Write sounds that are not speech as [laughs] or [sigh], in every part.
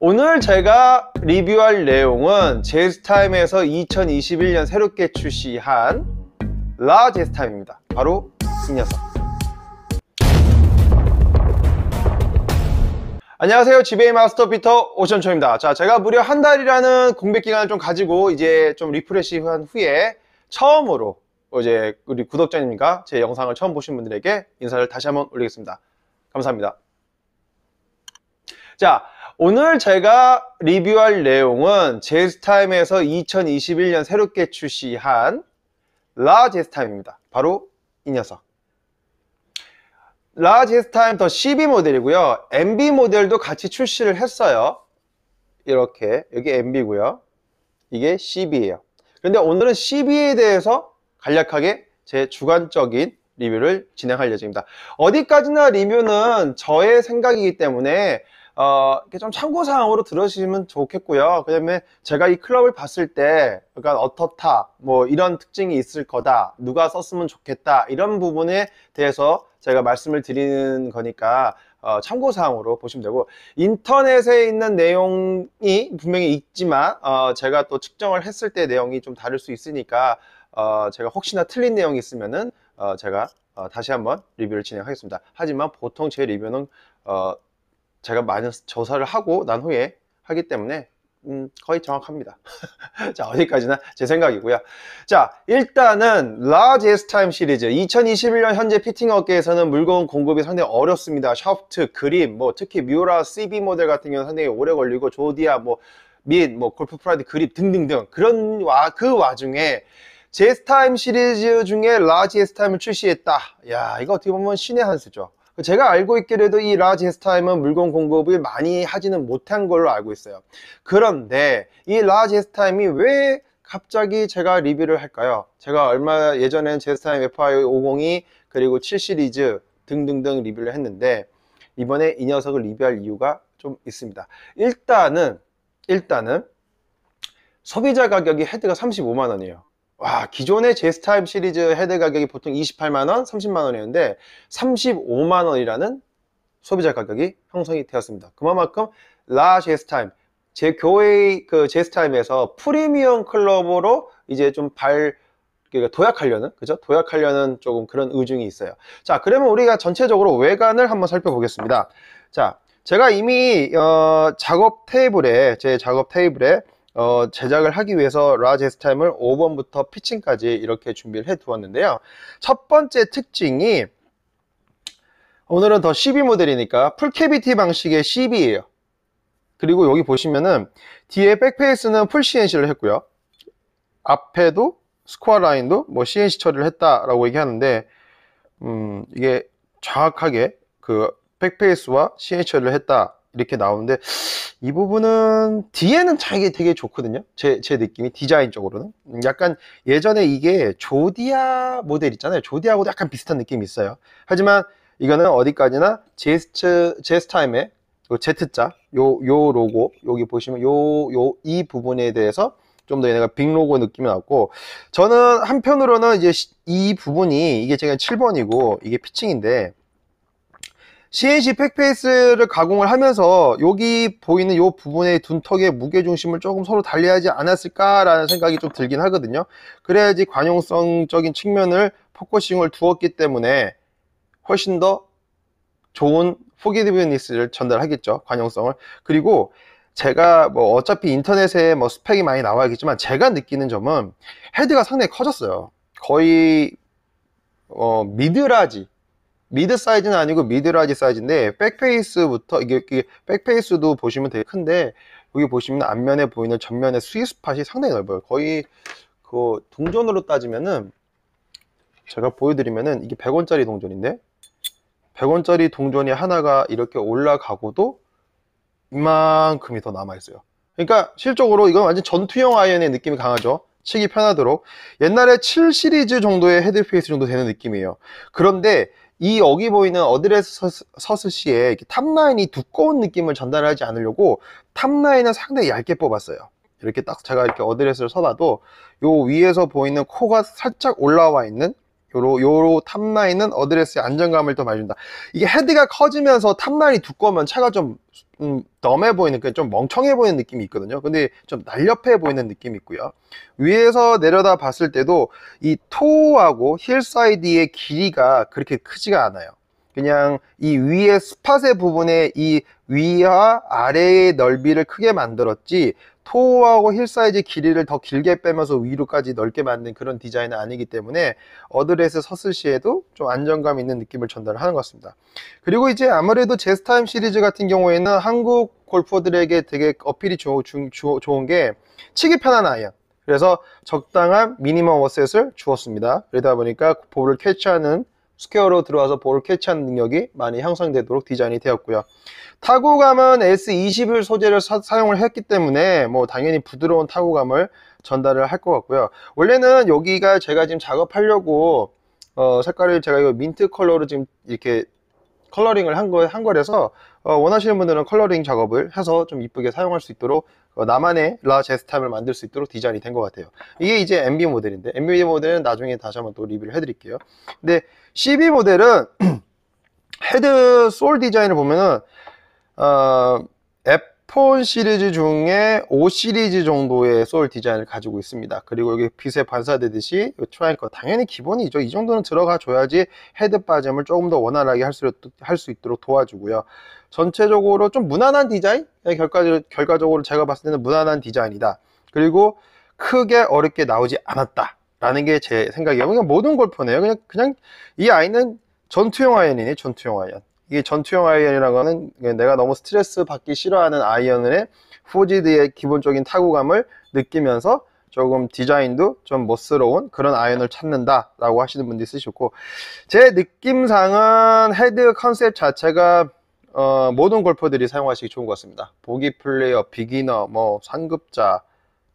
오늘 제가 리뷰할 내용은 제스타임에서 2021년 새롭게 출시한 라 제스타임입니다 바로 이 녀석 안녕하세요 지베이 마스터 피터 오션초입니다 자 제가 무려 한 달이라는 공백 기간을 좀 가지고 이제 좀 리프레시한 후에 처음으로 이제 우리 구독자님과 제 영상을 처음 보신 분들에게 인사를 다시 한번 올리겠습니다 감사합니다 자 오늘 제가 리뷰할 내용은 제스타임에서 2021년 새롭게 출시한 라 제스타임입니다. 바로 이 녀석. 라 제스타임 더12 모델이고요. MB 모델도 같이 출시를 했어요. 이렇게 여기 MB고요. 이게 12예요. 그런데 오늘은 12에 대해서 간략하게 제 주관적인 리뷰를 진행할 예정입니다. 어디까지나 리뷰는 저의 생각이기 때문에 어, 이렇게 좀 참고사항으로 들으시면 좋겠고요. 그 다음에 제가 이 클럽을 봤을 때, 그러니까 어떻다, 뭐 이런 특징이 있을 거다, 누가 썼으면 좋겠다, 이런 부분에 대해서 제가 말씀을 드리는 거니까, 어, 참고사항으로 보시면 되고, 인터넷에 있는 내용이 분명히 있지만, 어, 제가 또 측정을 했을 때 내용이 좀 다를 수 있으니까, 어, 제가 혹시나 틀린 내용이 있으면은, 어, 제가 어, 다시 한번 리뷰를 진행하겠습니다. 하지만 보통 제 리뷰는, 어, 제가 많은 조사를 하고 난 후에 하기 때문에 음, 거의 정확합니다. [laughs] 자, 어디까지나 제 생각이고요. 자, 일단은 Largest i m e 시리즈 2021년 현재 피팅 업계에서는 물건 공급이 상당히 어렵습니다. 샤프트, 그림, 뭐 특히 뮤라 CB 모델 같은 경우는 상당히 오래 걸리고 조디아 뭐 및, 뭐 골프 프라이드 그립 등등등 그런 와, 그 와중에 제스타임 시리즈 중에 라지에스타임을 출시했다. 야, 이거 어떻게 보면 신의 한 수죠. 그 제가 알고 있기로도 이 라지스타임은 물건 공급을 많이 하지는 못한 걸로 알고 있어요. 그런데 이 라지스타임이 왜 갑자기 제가 리뷰를 할까요? 제가 얼마 예전엔 제스타임 FI50이 그리고 7시리즈 등등등 리뷰를 했는데 이번에 이 녀석을 리뷰할 이유가 좀 있습니다. 일단은 일단은 소비자 가격이 헤드가 35만 원이에요. 와 기존의 제스타임 시리즈 헤드 가격이 보통 28만원, 30만원이었는데 35만원이라는 소비자 가격이 형성이 되었습니다. 그만큼 라제스타임제 교회 그제스타임에서 프리미엄 클럽으로 이제 좀 발, 그러니까 도약하려는, 그죠? 도약하려는 조금 그런 의중이 있어요. 자, 그러면 우리가 전체적으로 외관을 한번 살펴보겠습니다. 자, 제가 이미, 어, 작업 테이블에, 제 작업 테이블에 어, 제작을 하기 위해서 라 제스타임을 5번부터 피칭까지 이렇게 준비를 해 두었는데요. 첫 번째 특징이 오늘은 더 CB 모델이니까 풀캐비티 방식의 CB예요. 그리고 여기 보시면은 뒤에 백페이스는 풀 CNC를 했고요. 앞에도 스코어 라인도 뭐 CNC 처리를 했다라고 얘기하는데 음, 이게 정확하게 그 백페이스와 CNC 처리를 했다 이렇게 나오는데 이 부분은 뒤에는 차이가 되게 좋거든요 제, 제 느낌이 디자인적으로는 음, 약간 예전에 이게 조디아 모델 있잖아요 조디아하고도 약간 비슷한 느낌이 있어요 하지만 이거는 어디까지나 제스트 제스타임의 Z자 요요 로고 여기 보시면 요 요 이 부분에 대해서 좀 더 얘네가 빅 로고 느낌이 났고 저는 한편으로는 이제 이 부분이 이게 제가 7번이고 이게 피칭인데 CNC 팩페이스를 가공을 하면서 여기 보이는 이부분의둔 턱의 무게중심을 조금 서로 달리하지 않았을까라는 생각이 좀 들긴 하거든요 그래야지 관용성적인 측면을 포커싱을 두었기 때문에 훨씬 더 좋은 포기드비니스를 전달하겠죠 관용성을 그리고 제가 뭐 어차피 인터넷에 뭐 스펙이 많이 나와 야겠지만 제가 느끼는 점은 헤드가 상당히 커졌어요 거의 어, 미드라지 미드 사이즈는 아니고 미드라지 사이즈인데 백페이스부터 이게, 이게 백페이스도 보시면 되게 큰데 여기 보시면 앞면에 보이는 전면의 스위스팟이 상당히 넓어요 거의 그 동전으로 따지면은 제가 보여드리면은 이게 100원짜리 동전인데 100원짜리 동전이 하나가 이렇게 올라가고도 이만큼이 더 남아있어요 그러니까 실적으로 이건 완전 전투형 아이언의 느낌이 강하죠 치기 편하도록 옛날에 7 시리즈 정도의 헤드페이스 정도 되는 느낌이에요 그런데 이 여기 보이는 어드레스 서스시에 탑라인이 두꺼운 느낌을 전달하지 않으려고 탑라인은 상당히 얇게 뽑았어요 이렇게 딱 제가 이렇게 어드레스를 써봐도요 위에서 보이는 코가 살짝 올라와 있는 요로 요로 탑라인은 어드레스의 안정감을 더많 준다. 이게 헤드가 커지면서 탑라인이 두꺼우면 차가 좀 음, 덤해 보이는 그좀 멍청해 보이는 느낌이 있거든요. 근데 좀 날렵해 보이는 느낌이 있고요. 위에서 내려다 봤을 때도 이 토하고 힐 사이드의 길이가 그렇게 크지가 않아요. 그냥 이 위에 스팟의 부분에 이 위와 아래의 넓이를 크게 만들었지 토하고 힐 사이즈 길이를 더 길게 빼면서 위로까지 넓게 만든 그런 디자인은 아니기 때문에 어드레스 섰을 시에도 좀 안정감 있는 느낌을 전달하는 것 같습니다. 그리고 이제 아무래도 제스타임 시리즈 같은 경우에는 한국 골퍼들에게 되게 어필이 조, 주, 주, 좋은 게 치기 편한 아이언 그래서 적당한 미니멈 어셋을 주었습니다. 그러다 보니까 볼을 캐치하는 스퀘어로 들어와서 볼을 캐치하는 능력이 많이 향상되도록 디자인이 되었고요. 타구감은 S21 소재를 사, 용을 했기 때문에 뭐 당연히 부드러운 타구감을 전달을 할 것 같고요. 원래는 여기가 제가 지금 작업하려고 어 색깔을 제가 이거 민트 컬러로 지금 이렇게 컬러링을 한, 거, 한 거라서 어, 원하시는 분들은 컬러링 작업을 해서 좀 이쁘게 사용할 수 있도록 어, 나만의 라 제스탐을 만들 수 있도록 디자인이 된 것 같아요 이게 이제 MB 모델인데 MB 모델은 나중에 다시 한번 또 리뷰를 해드릴게요 근데 CB 모델은 [clears throat] 헤드 솔 디자인을 보면은 어, 앱톤 시리즈 중에 5 시리즈 정도의 소울 디자인을 가지고 있습니다. 그리고 여기 빛에 반사되듯이 트라이커 당연히 기본이죠. 이 정도는 들어가 줘야지 헤드 빠짐을 조금 더 원활하게 할 수 있도록 도와주고요. 전체적으로 좀 무난한 디자인? 결과적으로 제가 봤을 때는 무난한 디자인이다. 그리고 크게 어렵게 나오지 않았다. 라는 게 제 생각이에요. 그냥 모든 골퍼네요. 그냥, 그냥 이 아이는 전투용 아이언이네, 전투용 아이언. 이게 전투형 아이언이라고 하는 그 내가 너무 스트레스 받기 싫어하는 아이언의 후지드의 기본적인 타구감을 느끼면서 조금 디자인도 좀 멋스러운 그런 아이언을 찾는다 라고 하시는 분도 있으셨고 제 느낌상은 헤드 컨셉 자체가 어, 모든 골퍼들이 사용하시기 좋은 것 같습니다 보기 플레이어, 비기너, 뭐 상급자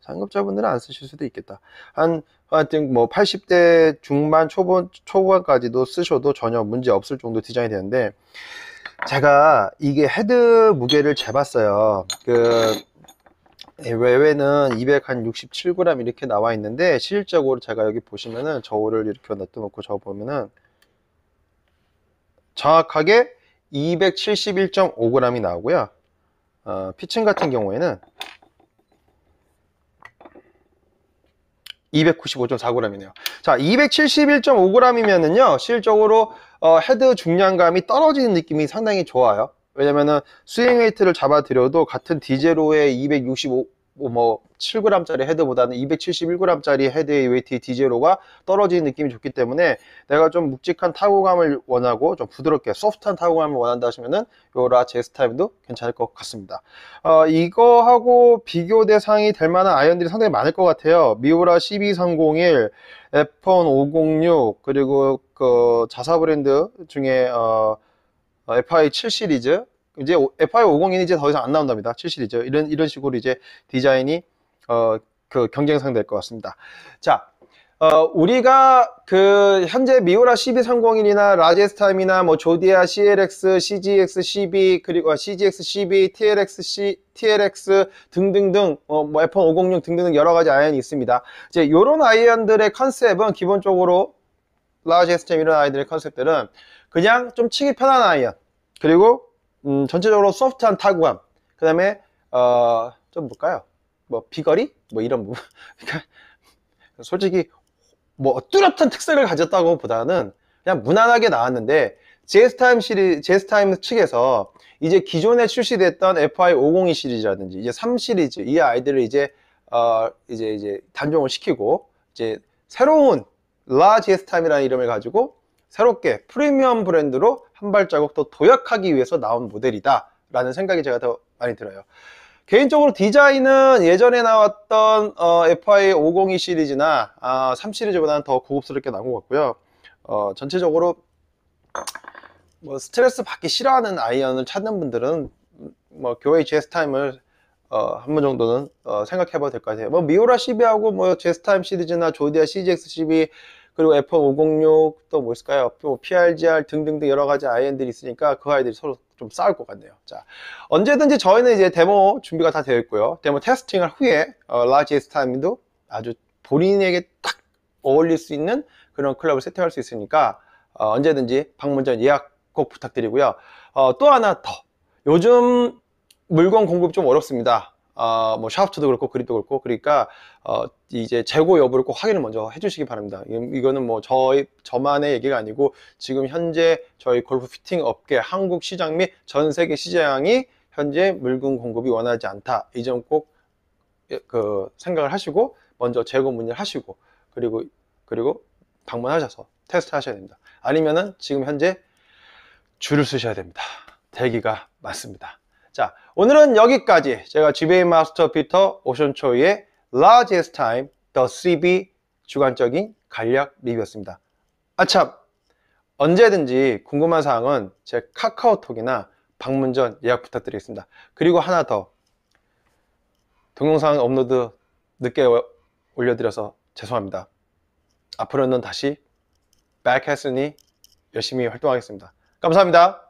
상급자분들은 안 쓰실 수도 있겠다 한 하여튼 뭐 80대 중반 초반 초반까지도 쓰셔도 전혀 문제 없을 정도 디자인이 되는데 제가 이게 헤드 무게를 재봤어요. 그 외외는 267g 이렇게 나와 있는데 실질적으로 제가 여기 보시면은 저울을 이렇게 놔둬놓고 저 보면은 정확하게 271.5g이 나오고요. 어, 피칭 같은 경우에는 295.4g이네요. 자, 271.5g이면은요, 실적으로 어, 헤드 중량감이 떨어지는 느낌이 상당히 좋아요. 왜냐면은 스윙 웨이트를 잡아드려도 같은 디제로의 265, 뭐 7g짜리 뭐, 헤드보다는 271g짜리 헤드의 웨이트 디제로가 떨어지는 느낌이 좋기 때문에 내가 좀 묵직한 타구감을 원하고 좀 부드럽게 소프트한 타구감을 원한다 하시면은 요 라제스 타임도 괜찮을 것 같습니다. 어, 이거하고 비교 대상이 될 만한 아이언들이 상당히 많을 것 같아요. 미우라 12301, F1 506 그리고 그 자사 브랜드 중에 어, FI 7 시리즈 이제 f i 5 0이 이제 더 이상 안 나온답니다. 7시리즈. 이런, 이런 식으로 이제 디자인이, 어, 그 경쟁 상대일 것 같습니다. 자, 어, 우리가 그 현재 미우라 1230이나 라제스타임이나 뭐 조디아 CLX, CGX 12 그리고 아, CGX 12, TLX C, TLX 등등등 어, 뭐 F150 6 등등 여러 가지 아이언이 있습니다. 이제 요런 아이언들의 컨셉은 기본적으로 라제스타임 이런 아이들의 컨셉들은 그냥 좀 치기 편한 아이언 그리고 음, 전체적으로 소프트한 타구감그 다음에 어, 좀볼까요뭐 비거리? 뭐 이런 부분. [laughs] 그러니까 솔직히 뭐 뚜렷한 특색을 가졌다고 보다는 그냥 무난하게 나왔는데 제스타임 시리 제스타임 측에서 이제 기존에 출시됐던 FI 502 시리즈라든지 이제 3 시리즈 이 아이들을 이제 어 이제 이제 단종을 시키고 이제 새로운 라 제스타임이라는 이름을 가지고 새롭게 프리미엄 브랜드로 한 발자국 더 도약하기 위해서 나온 모델이다 라는 생각이 제가 더 많이 들어요 개인적으로 디자인은 예전에 나왔던 어, FI 502 시리즈나 아, 3 시리즈보다는 더 고급스럽게 나온 것 같고요 어, 전체적으로 뭐 스트레스 받기 싫어하는 아이언을 찾는 분들은 뭐 교회 GS 타임을 어, 한 번 정도는 어, 생각해봐도 될 것 같아요. 뭐 미오라 CB하고 뭐 제스타임 시리즈나 조디아 CGX CB 그리고 F506 또 뭐 있을까요? 또 PRGR 등등등 여러 가지 IN들이 있으니까 그 아이들이 서로 좀 싸울 것 같네요. 자, 언제든지 저희는 이제 데모 준비가 다 되어 있고요. 데모 테스팅을 후에 어, 라지 에스타임도 아주 본인에게 딱 어울릴 수 있는 그런 클럽을 세팅할 수 있으니까 어, 언제든지 방문 전 예약 꼭 부탁드리고요. 어, 또 하나 더 요즘 물건 공급 좀 어렵습니다. 어, 뭐 샤프트도 그렇고 그립도 그렇고 그러니까 어, 이제 재고 여부를 꼭 확인을 먼저 해주시기 바랍니다. 이, 거는뭐 저희 저만의 얘기가 아니고 지금 현재 저희 골프 피팅 업계 한국 시장 및 전 세계 시장이 현재 물건 공급이 원하지 않다 이 점꼭그 예, 생각을 하시고 먼저 재고 문의를 하시고 그리고 그리고 방문하셔서 테스트 하셔야 됩니다. 아니면은 지금 현재 줄을 쓰셔야 됩니다. 대기가 많습니다. 자, 오늘은 여기까지 제가 GBA 마스터 피터 오션초이의 Largest Time, The CB 주관적인 간략 리뷰였습니다. 아참! 언제든지 궁금한 사항은 제 카카오톡이나 방문 전 예약 부탁드리겠습니다. 그리고 하나 더 동영상 업로드 늦게 올려드려서 죄송합니다. 앞으로는 다시 백했으니 열심히 활동하겠습니다. 감사합니다.